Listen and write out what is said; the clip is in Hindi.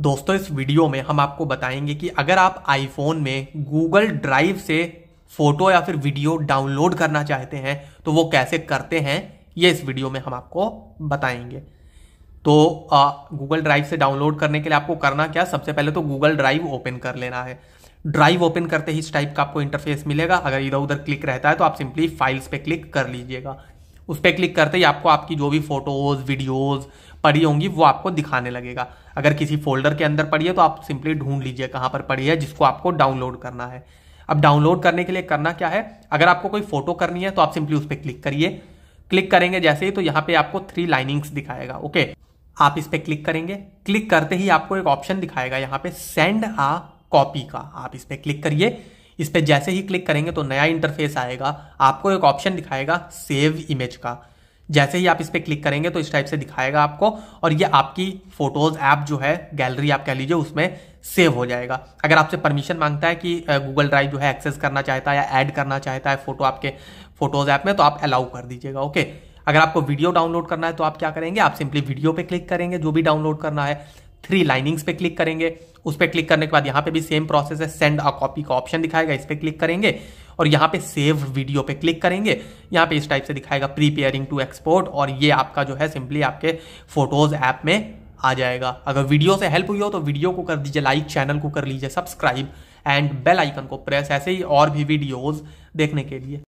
दोस्तों इस वीडियो में हम आपको बताएंगे कि अगर आप आईफोन में गूगल ड्राइव से फोटो या फिर वीडियो डाउनलोड करना चाहते हैं तो वो कैसे करते हैं ये इस वीडियो में हम आपको बताएंगे तो गूगल ड्राइव से डाउनलोड करने के लिए आपको करना क्या सबसे पहले तो गूगल ड्राइव ओपन कर लेना है ड्राइव ओपन करते ही इस टाइप का आपको इंटरफेस मिलेगा अगर इधर उधर क्लिक रहता है तो आप सिंपली फाइल्स पे क्लिक कर लीजिएगा उस पर क्लिक करते ही आपको आपकी जो भी फोटोज वीडियोज़ पड़ी होंगी वो आपको दिखाने लगेगा अगर किसी फोल्डर के अंदर पड़ी है तो आप सिंपली ढूंढ लीजिए कहाँ पर पड़ी है जिसको आपको डाउनलोड करना है अब डाउनलोड करने के लिए करना क्या है अगर आपको कोई फोटो करनी है तो आप सिंपली उस पर क्लिक करिए क्लिक करेंगे जैसे ही तो यहाँ पे आपको थ्री लाइनिंग्स दिखाएगा ओके आप इस पर क्लिक करेंगे क्लिक करते ही आपको एक ऑप्शन दिखाएगा यहाँ पे सेंड आ कॉपी का आप इस पर क्लिक करिए इस पर जैसे ही क्लिक करेंगे तो नया इंटरफेस आएगा आपको एक ऑप्शन दिखाएगा सेव इमेज का जैसे ही आप इस पर क्लिक करेंगे तो इस टाइप से दिखाएगा आपको और ये आपकी फोटोज ऐप जो है गैलरी आप कह लीजिए उसमें सेव हो जाएगा अगर आपसे परमिशन मांगता है कि गूगल ड्राइव जो है एक्सेस करना चाहता है या ऐड करना चाहता है फोटो आपके फोटोज ऐप में तो आप अलाउ कर दीजिएगा ओके अगर आपको वीडियो डाउनलोड करना है तो आप क्या करेंगे आप सिंपली वीडियो पे क्लिक करेंगे जो भी डाउनलोड करना है थ्री लाइनिंग्स पे क्लिक करेंगे उस पर क्लिक करने के बाद यहाँ पे भी सेम प्रोसेस है सेंड अ कॉपी का ऑप्शन दिखाएगा इस पर क्लिक करेंगे और यहाँ पे सेव वीडियो पे क्लिक करेंगे यहाँ पे इस टाइप से दिखाएगा प्रीपेयरिंग टू एक्सपोर्ट और ये आपका जो है सिंपली आपके फोटोज ऐप में आ जाएगा अगर वीडियो से हेल्प हुई हो तो वीडियो को कर दीजिए लाइक चैनल को कर लीजिए सब्सक्राइब एंड बेल आइकन को प्रेस ऐसे ही और भी वीडियोज देखने के लिए